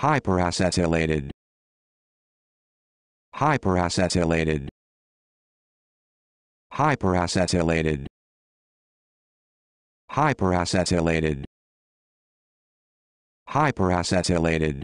hyperacetylated hyperacetylated hyperacetylated hyperacetylated hyperacetylated